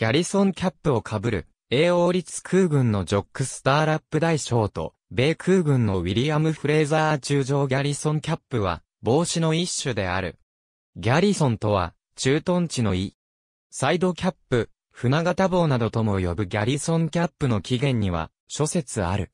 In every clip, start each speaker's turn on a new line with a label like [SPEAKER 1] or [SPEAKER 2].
[SPEAKER 1] ギャリソンキャップをかぶる、英王立空軍のジョック・スターラップ大将と、米空軍のウィリアム・フレーザー中将ギャリソンキャップは、帽子の一種である。ギャリソンとは、駐屯地の意。サイドキャップ、船型棒などとも呼ぶギャリソンキャップの起源には、諸説ある。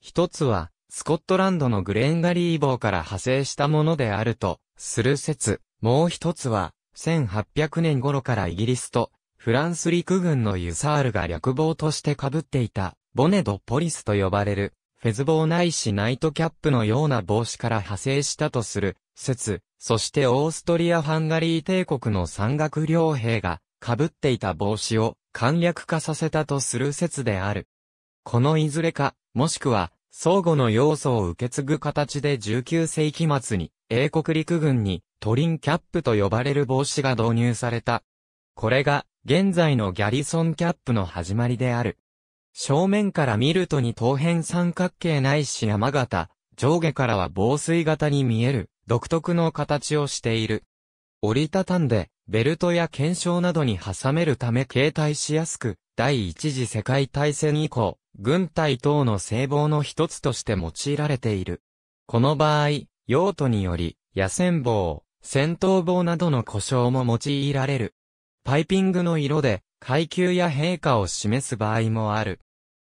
[SPEAKER 1] 一つは、スコットランドのグレンガリー棒から派生したものであると、する説。もう一つは、1800年頃からイギリスとフランス陸軍のユサールが略帽として被っていた、ボネドポリスと呼ばれる、フェズ帽ないしナイトキャップのような帽子から派生したとする、説、そしてオーストリア・ハンガリー帝国の山岳両兵が、被っていた帽子を簡略化させたとする説である。このいずれか、もしくは、相互の要素を受け継ぐ形で19世紀末に、英国陸軍にトリンキャップと呼ばれる帽子が導入された。これが現在のギャリソンキャップの始まりである。正面から見ると二等辺三角形ないし山形、上下からは防水型に見える、独特の形をしている。折りたたんで、ベルトや検証などに挟めるため携帯しやすく、第一次世界大戦以降、軍隊等の制防の一つとして用いられている。この場合、用途により、野戦棒、戦闘棒などの故障も用いられる。パイピングの色で階級や陛下を示す場合もある。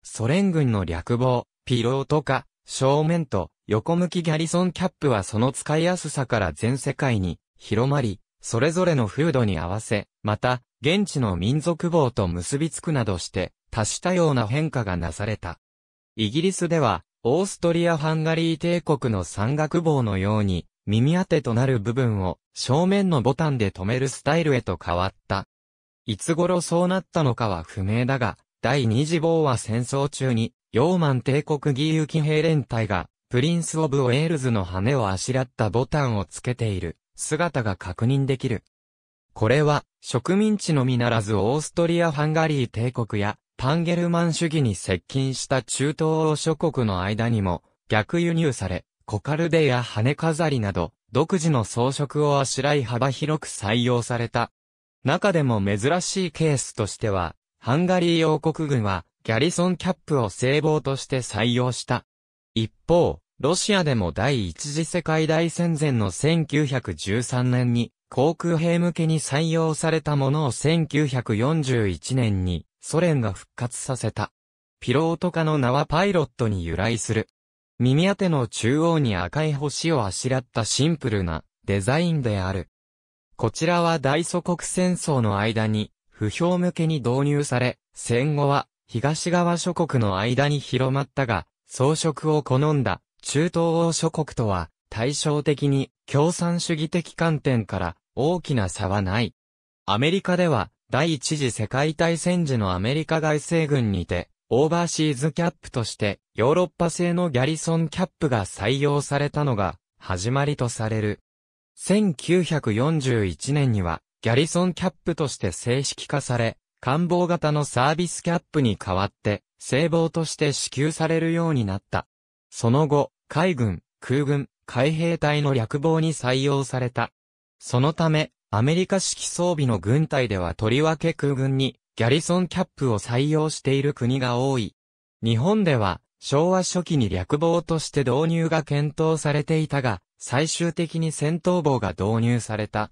[SPEAKER 1] ソ連軍の略帽、ピローとか、正面と横向きギャリソンキャップはその使いやすさから全世界に広まり、それぞれの風土に合わせ、また、現地の民族棒と結びつくなどして、多種多様な変化がなされた。イギリスでは、オーストリア・ハンガリー帝国の山岳棒のように、耳当てとなる部分を正面のボタンで止めるスタイルへと変わった。いつ頃そうなったのかは不明だが、第二次ボは戦争中に、ヨーマン帝国義勇騎兵連隊が、プリンス・オブ・ウェールズの羽をあしらったボタンをつけている姿が確認できる。これは、植民地のみならずオーストリア・ハンガリー帝国や、パンゲルマン主義に接近した中東欧諸国の間にも、逆輸入され、コカルデや羽飾りなど、独自の装飾をあしらい幅広く採用された。中でも珍しいケースとしては、ハンガリー王国軍は、ギャリソンキャップを聖望として採用した。一方、ロシアでも第一次世界大戦前の1913年に、航空兵向けに採用されたものを1941年にソ連が復活させた。ピロートかの名はパイロットに由来する。耳当ての中央に赤い星をあしらったシンプルなデザインである。こちらは大祖国戦争の間に不評向けに導入され、戦後は東側諸国の間に広まったが、装飾を好んだ中東欧諸国とは対照的に共産主義的観点から大きな差はない。アメリカでは第一次世界大戦時のアメリカ外政軍にてオーバーシーズキャップとしてヨーロッパ製のギャリソンキャップが採用されたのが始まりとされる。1941年にはギャリソンキャップとして正式化され、官房型のサービスキャップに代わって制防として支給されるようになった。その後、海軍、空軍、海兵隊の略防に採用された。そのため、アメリカ式装備の軍隊ではとりわけ空軍にギャリソンキャップを採用している国が多い。日本では、昭和初期に略棒として導入が検討されていたが、最終的に戦闘棒が導入された。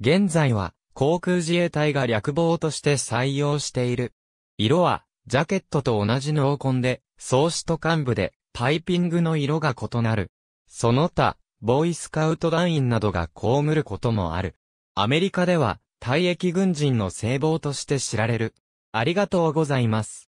[SPEAKER 1] 現在は、航空自衛隊が略棒として採用している。色は、ジャケットと同じ濃紺で、装飾と幹部で、パイピングの色が異なる。その他、ボーイスカウト団員などが被ることもある。アメリカでは、退役軍人の聖望として知られる。ありがとうございます。